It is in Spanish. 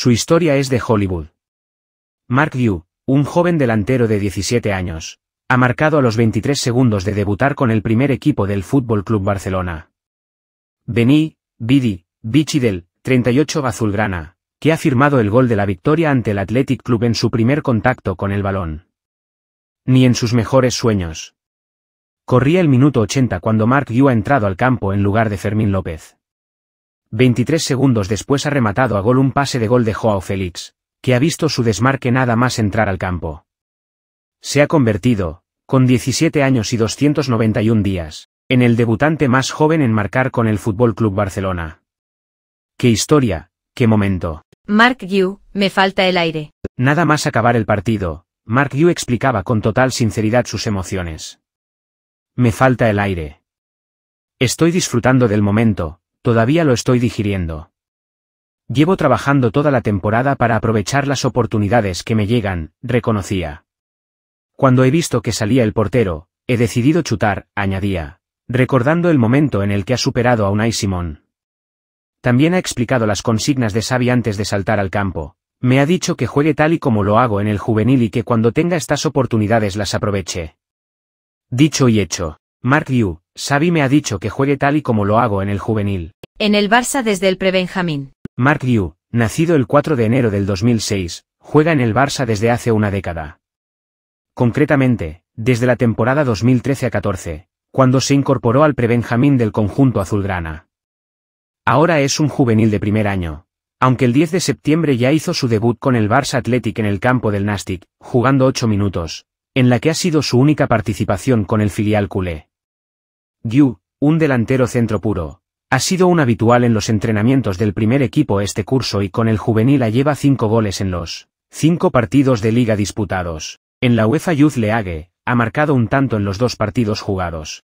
Su historia es de Hollywood. Mark Yu, un joven delantero de 17 años, ha marcado a los 23 segundos de debutar con el primer equipo del Fútbol Club Barcelona. Bení, Bidi, Vichy del 38 Azulgrana, que ha firmado el gol de la victoria ante el Athletic Club en su primer contacto con el balón. Ni en sus mejores sueños. Corría el minuto 80 cuando Mark Yu ha entrado al campo en lugar de Fermín López. 23 segundos después ha rematado a gol un pase de gol de Joao Félix, que ha visto su desmarque nada más entrar al campo. Se ha convertido, con 17 años y 291 días, en el debutante más joven en marcar con el Fútbol Club Barcelona. ¡Qué historia! ¡Qué momento! Mark Yu, me falta el aire. Nada más acabar el partido, Mark Yu explicaba con total sinceridad sus emociones. Me falta el aire. Estoy disfrutando del momento, todavía lo estoy digiriendo. Llevo trabajando toda la temporada para aprovechar las oportunidades que me llegan, reconocía. Cuando he visto que salía el portero, he decidido chutar, añadía, recordando el momento en el que ha superado a Unai Simón. También ha explicado las consignas de Xavi antes de saltar al campo. Me ha dicho que juegue tal y como lo hago en el juvenil y que cuando tenga estas oportunidades las aproveche. Dicho y hecho, Mark Yu, Xavi me ha dicho que juegue tal y como lo hago en el juvenil. En el Barça desde el prebenjamín. Mark Yu, nacido el 4 de enero del 2006, juega en el Barça desde hace una década. Concretamente, desde la temporada 2013 a 14, cuando se incorporó al prebenjamín del conjunto azulgrana. Ahora es un juvenil de primer año, aunque el 10 de septiembre ya hizo su debut con el Barça Athletic en el campo del Nastic, jugando 8 minutos, en la que ha sido su única participación con el filial culé. Yu, un delantero centro puro, ha sido un habitual en los entrenamientos del primer equipo este curso y con el juvenil lleva cinco goles en los cinco partidos de liga disputados. En la UEFA Youth League, ha marcado un tanto en los dos partidos jugados.